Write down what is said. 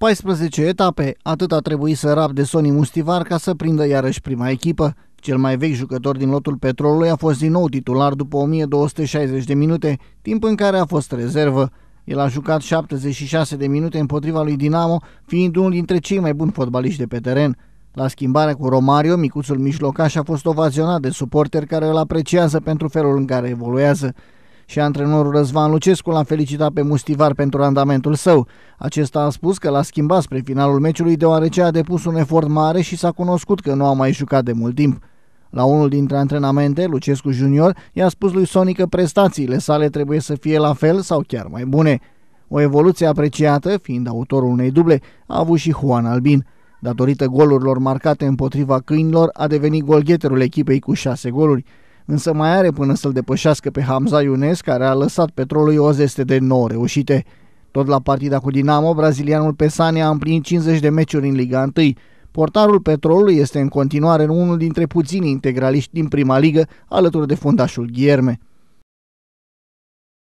14 etape, atât a trebuit să rabde de Sony Mustivar ca să prindă iarăși prima echipă. Cel mai vechi jucător din lotul petrolului a fost din nou titular după 1260 de minute, timp în care a fost rezervă. El a jucat 76 de minute împotriva lui Dinamo, fiind unul dintre cei mai buni fotbaliști de pe teren. La schimbarea cu Romario, micuțul mijlocaș a fost ovaționat de suporteri care îl apreciază pentru felul în care evoluează și antrenorul Răzvan Lucescu l-a felicitat pe Mustivar pentru randamentul său. Acesta a spus că l-a schimbat spre finalul meciului deoarece a depus un efort mare și s-a cunoscut că nu a mai jucat de mult timp. La unul dintre antrenamente, Lucescu Junior i-a spus lui Sonic că prestațiile sale trebuie să fie la fel sau chiar mai bune. O evoluție apreciată, fiind autorul unei duble, a avut și Juan Albin. Datorită golurilor marcate împotriva câinilor, a devenit golgheterul echipei cu șase goluri însă mai are până să-l depășească pe Hamza Iunes, care a lăsat petrolului o zeste de 9 reușite. Tot la partida cu Dinamo, brazilianul Pesani a împlinit 50 de meciuri în Liga 1. Portarul petrolului este în continuare unul dintre puținii integraliști din prima ligă, alături de fundașul Gherme.